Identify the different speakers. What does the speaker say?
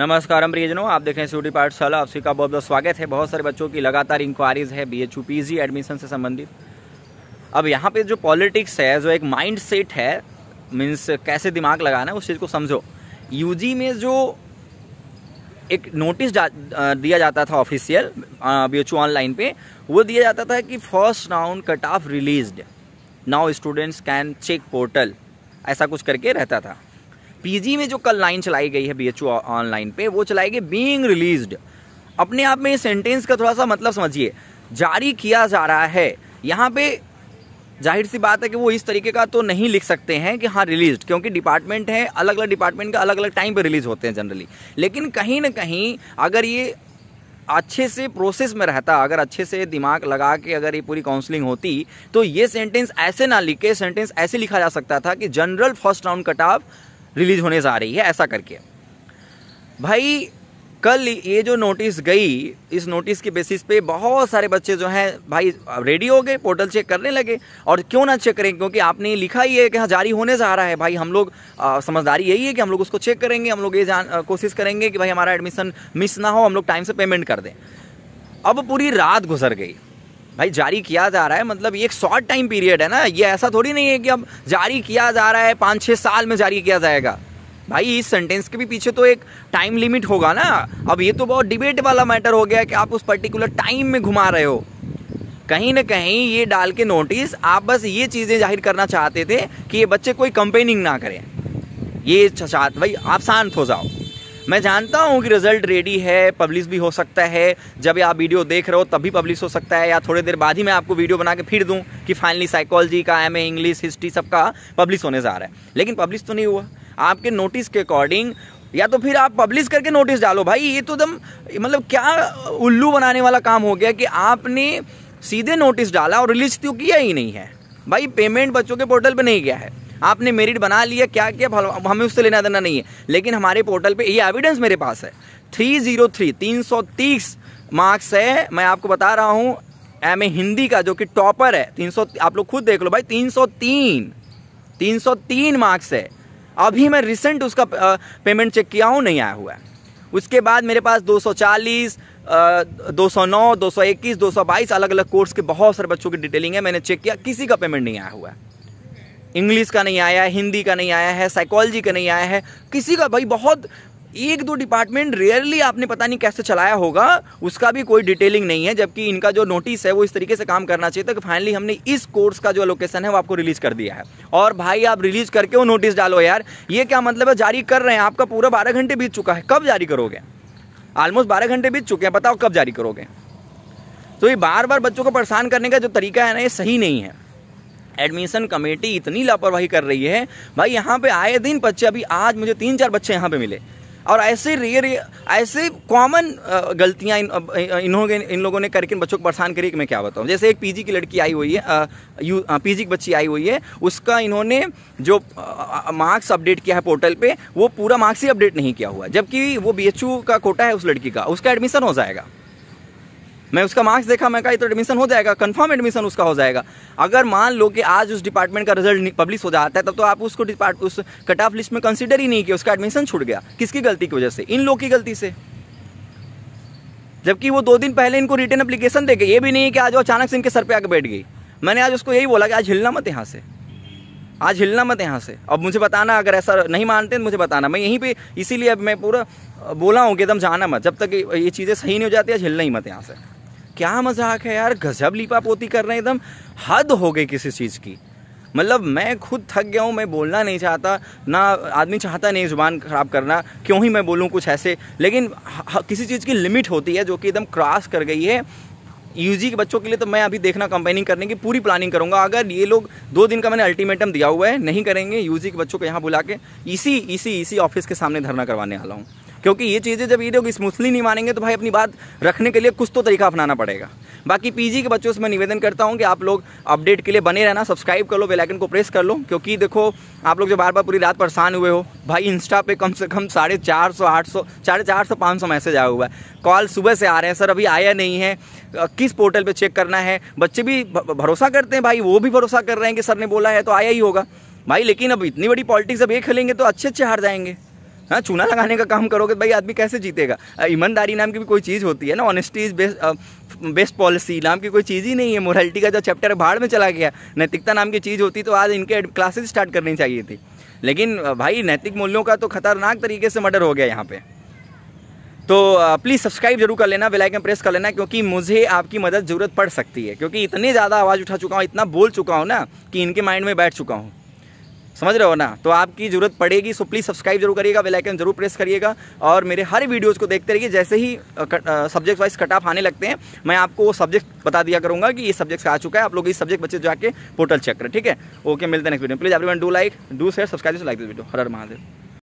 Speaker 1: नमस्कार प्रियजनों आप देख रहे हैं सूटी पाठशाला आप सभी का बहुत बहुत स्वागत है बहुत सारे बच्चों की लगातार इंक्वायरीज है B H U P G admission से संबंधित अब यहाँ पे जो पॉलिटिक्स है जो एक माइंड सेट है मीन्स कैसे दिमाग लगाना है उस चीज़ को समझो यू जी में जो एक नोटिस जा, दिया जाता था ऑफिशियल बी एच ऑनलाइन पे वो दिया जाता था कि first round cut off release now students can check portal ऐसा कुछ करके रहता था पीजी में जो कल लाइन चलाई गई है बी एच ऑनलाइन पे वो चलाई गई बींग रिलीज अपने आप में इस सेंटेंस का थोड़ा सा मतलब समझिए जारी किया जा रहा है यहाँ पे जाहिर सी बात है कि वो इस तरीके का तो नहीं लिख सकते हैं कि हाँ रिलीज क्योंकि डिपार्टमेंट है अलग अलग डिपार्टमेंट का अलग अलग टाइम पर रिलीज होते हैं जनरली लेकिन कहीं ना कहीं अगर ये अच्छे से प्रोसेस में रहता अगर अच्छे से दिमाग लगा के अगर ये पूरी काउंसलिंग होती तो ये सेंटेंस ऐसे ना लिख के सेंटेंस ऐसे लिखा जा सकता था कि general first round cut off release होने जा रही है ऐसा करके भाई कल ये जो नोटिस गई इस नोटिस के बेसिस पे बहुत सारे बच्चे जो हैं भाई रेडी हो गए पोर्टल चेक करने लगे और क्यों ना चेक करें क्योंकि आपने लिखा ही है कि हाँ जारी होने जा रहा है भाई हम लोग समझदारी यही है कि हम लोग उसको चेक करेंगे हम लोग ये जान कोशिश करेंगे कि भाई हमारा एडमिशन मिस ना हो हम लोग टाइम से पेमेंट कर दें अब पूरी रात गुजर गई भाई जारी किया जा रहा है मतलब ये एक शॉर्ट टाइम पीरियड है ना ये ऐसा थोड़ी नहीं है कि अब जारी किया जा रहा है पाँच छः साल में जारी किया जाएगा भाई इस सेंटेंस के भी पीछे तो एक टाइम लिमिट होगा ना अब ये तो बहुत डिबेट वाला मैटर हो गया कि आप उस पर्टिकुलर टाइम में घुमा रहे हो कहीं ना कहीं ये डाल के नोटिस आप बस ये चीज़ें जाहिर करना चाहते थे कि ये बच्चे कोई कंपेनिंग ना करें ये भाई आप शांत हो जाओ मैं जानता हूँ कि रिजल्ट रेडी है पब्लिश भी हो सकता है जब आप वीडियो देख रहे हो तभी पब्लिश हो सकता है या थोड़ी देर बाद ही मैं आपको वीडियो बना के फिर दूँ कि फाइनली साइकोलॉजी का एम इंग्लिश हिस्ट्री सबका पब्लिश होने जा रहा है लेकिन पब्लिश तो नहीं हुआ आपके नोटिस के अकॉर्डिंग या तो फिर आप पब्लिश करके नोटिस डालो भाई ये तो एकदम मतलब क्या उल्लू बनाने वाला काम हो गया कि आपने सीधे नोटिस डाला और रिलीज तो किया ही नहीं है भाई पेमेंट बच्चों के पोर्टल पर नहीं गया है आपने मेरिट बना लिया क्या क्या हमें उससे लेना देना नहीं है लेकिन हमारे पोर्टल पे ये एविडेंस मेरे पास है थ्री जीरो थ्री तीन सौ तीस मार्क्स है मैं आपको बता रहा हूँ एम ए हिंदी का जो कि टॉपर है तीन सौ आप लोग खुद देख लो भाई तीन सौ तीन तीन सौ तीन मार्क्स है अभी मैं रिसेंट उसका पेमेंट चेक किया हूँ नहीं आया हुआ है उसके बाद मेरे पास 240, दो 221, 222 अलग अलग कोर्स के बहुत सारे बच्चों की डिटेलिंग है मैंने चेक किया किसी का पेमेंट नहीं आया हुआ है इंग्लिश का नहीं आया है हिंदी का नहीं आया है साइकोलॉजी का नहीं आया है किसी का भाई बहुत एक दो डिपार्टमेंट रेयरली आपने पता नहीं कैसे चलाया होगा उसका भी कोई डिटेलिंग नहीं है जबकि इनका जो नोटिस है वो इस तरीके से काम करना चाहिए था कि फाइनली हमने इस कोर्स का जो लोकेशन है वो आपको रिलीज कर दिया है और भाई आप रिलीज करके वो नोटिस डालो यार ये क्या मतलब है जारी कर रहे हैं आपका पूरा बारह घंटे बीत चुका है कब जारी करोगे ऑलमोस्ट बारह घंटे बीत चुके हैं बताओ कब जारी करोगे तो ये बार बार बच्चों को परेशान करने का जो तरीका है ना ये सही नहीं है एडमिशन कमेटी इतनी लापरवाही कर रही है भाई यहाँ पे आए दिन बच्चे अभी आज मुझे तीन चार बच्चे यहाँ पे मिले और ऐसे रेयर ऐसे कॉमन गलतियाँ इन इन्होंने इन लोगों ने करके इन बच्चों को परेशान करी कि मैं क्या बताऊँ जैसे एक पीजी की लड़की आई हुई है यू पीजी की बच्ची आई हुई है उसका इन्होंने जो मार्क्स अपडेट किया है पोर्टल पे वो पूरा मार्क्स ही अपडेट नहीं किया हुआ जबकि वो बी का कोटा है उस लड़की का उसका एडमिशन हो जाएगा मैं उसका मार्क्स देखा मैं कहा तो एडमिशन हो जाएगा कंफर्म एडमिशन उसका हो जाएगा अगर मान लो कि आज उस डिपार्टमेंट का रिजल्ट पब्लिश हो जाता है तब तो आप उसको डिपार्ट उस कट ऑफ लिस्ट में कंसिडर ही नहीं किया उसका एडमिशन छूट गया किसकी गलती की वजह से इन लोग की गलती से जबकि वो दो दिन पहले इनको रिटर्न अप्लीकेशन दे गए ये भी नहीं कि आज वो अचानक से इनके सर पर आकर बैठ गई मैंने आज उसको यही बोला कि आज हिलना मत यहाँ से आज हिलना मत यहाँ से अब मुझे बताना अगर ऐसा नहीं मानते तो मुझे बताना मैं यहीं पे इसीलिए अब मैं पूरा बोला हूँ कि एकदम जाना मत जब तक ये चीज़ें सही नहीं हो जाती आज हिलना ही मत यहाँ से क्या मजाक है यार गजब लिपा पोती कर रहे हैं एकदम हद हो गई किसी चीज़ की मतलब मैं खुद थक गया हूँ मैं बोलना नहीं चाहता ना आदमी चाहता नहीं ज़ुबान ख़राब करना क्यों ही मैं बोलूँ कुछ ऐसे लेकिन किसी चीज़ की लिमिट होती है जो कि एकदम क्रॉस कर गई है यूजी के बच्चों के लिए तो मैं अभी देखना कंपेनिंग करने की पूरी प्लानिंग करूंगा अगर ये लोग दो दिन का मैंने अल्टीमेटम दिया हुआ है नहीं करेंगे यूजी के बच्चों को यहाँ बुला के इसी इसी इसी ऑफिस के सामने धरना करवाने वाला हूँ क्योंकि ये चीज़ें जब ये लोग स्मूथली नहीं मानेंगे तो भाई अपनी बात रखने के लिए कुछ तो तरीका अपनाना पड़ेगा बाकी पीजी के बच्चों से मैं निवेदन करता हूँ कि आप लोग अपडेट के लिए बने रहना सब्सक्राइब कर लो बेलाइकन को प्रेस कर लो क्योंकि देखो आप लोग जो बार बार पूरी रात परेशान हुए हो भाई इंस्टा पे कम से कम साढ़े चार सौ आठ सौ साढ़े चार सौ पाँच सौ मैसेज आया हुआ है कॉल सुबह से आ रहे हैं सर अभी आया नहीं है किस पोर्टल पर चेक करना है बच्चे भी भरोसा करते हैं भाई वो भी भरोसा कर रहे हैं कि सर ने बोला है तो आया ही होगा भाई लेकिन अब इतनी बड़ी पॉलिटिक्स अब ये खेलेंगे तो अच्छे अच्छे हार जाएंगे हाँ चूना लगाने का काम करोगे तो भाई आदमी कैसे जीतेगा ईमानदारी नाम की भी कोई चीज़ होती है ना honesty is best best policy नाम की कोई चीज़ ही नहीं है मोरालिटी का जो चैप्टर भाड़ में चला गया नैतिकता नाम की चीज़ होती तो आज इनके क्लासेज स्टार्ट करनी चाहिए थी लेकिन भाई नैतिक मूल्यों का तो खतरनाक तरीके से मर्डर हो गया यहाँ पे तो प्लीज़ सब्सक्राइब जरूर कर लेना बेलाइकन प्रेस कर लेना क्योंकि मुझे आपकी मदद ज़रूरत पड़ सकती है क्योंकि इतनी ज़्यादा आवाज़ उठा चुका हूँ इतना बोल चुका हूँ ना कि इनके माइंड में बैठ चुका हूँ समझ रहे हो ना तो आपकी ज़रूरत पड़ेगी सो प्लीज़ सब्सक्राइब जरूर करिएगा आइकन जरूर प्रेस करिएगा और मेरे हर वीडियोज़ को देखते रहिए जैसे ही सब्जेक्ट वाइज कट ऑफ आने लगते हैं मैं आपको वो सब्जेक्ट बता दिया करूँगा कि ये सब्जेक्ट आ चुका है आप लोग इस सब्जेक्ट बच्चे जाके पोर्टल चेक करें ठीक है ओके मिलते हैं next video please every do like do share subscribe like this video Har Har Mahadev